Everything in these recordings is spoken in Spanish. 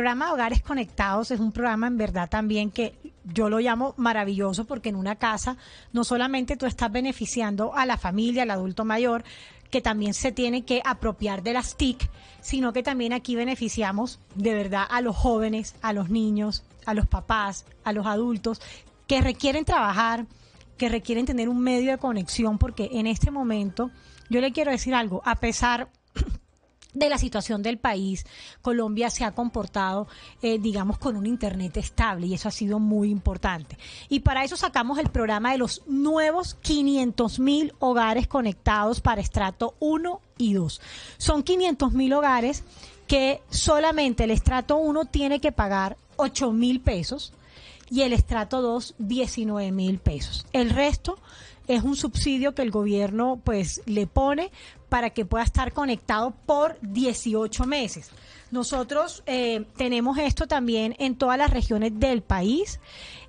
programa Hogares Conectados es un programa en verdad también que yo lo llamo maravilloso porque en una casa no solamente tú estás beneficiando a la familia, al adulto mayor, que también se tiene que apropiar de las TIC, sino que también aquí beneficiamos de verdad a los jóvenes, a los niños, a los papás, a los adultos que requieren trabajar, que requieren tener un medio de conexión, porque en este momento yo le quiero decir algo, a pesar de la situación del país, Colombia se ha comportado, eh, digamos, con un Internet estable y eso ha sido muy importante. Y para eso sacamos el programa de los nuevos 500 mil hogares conectados para estrato 1 y 2. Son 500 mil hogares que solamente el estrato 1 tiene que pagar 8 mil pesos y el estrato 2 19 mil pesos. El resto es un subsidio que el gobierno pues le pone para que pueda estar conectado por 18 meses. Nosotros eh, tenemos esto también en todas las regiones del país.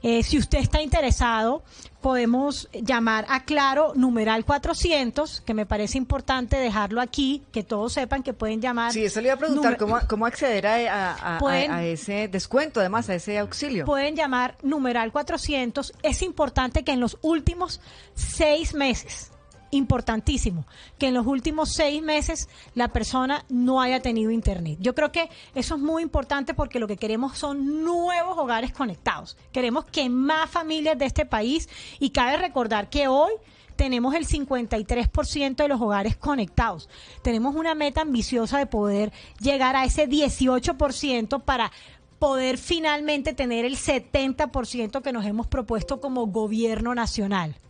Eh, si usted está interesado, podemos llamar a Claro numeral 400, que me parece importante dejarlo aquí, que todos sepan que pueden llamar. Sí, eso le iba a preguntar, ¿cómo, acceder a, a, a, ese descuento, además, a ese auxilio? Pueden llamar numeral 400. Es importante que en los últimos seis meses. Importantísimo, que en los últimos seis meses la persona no haya tenido internet. Yo creo que eso es muy importante porque lo que queremos son nuevos hogares conectados. Queremos que más familias de este país, y cabe recordar que hoy tenemos el 53% de los hogares conectados. Tenemos una meta ambiciosa de poder llegar a ese 18% para poder finalmente tener el 70% que nos hemos propuesto como gobierno nacional.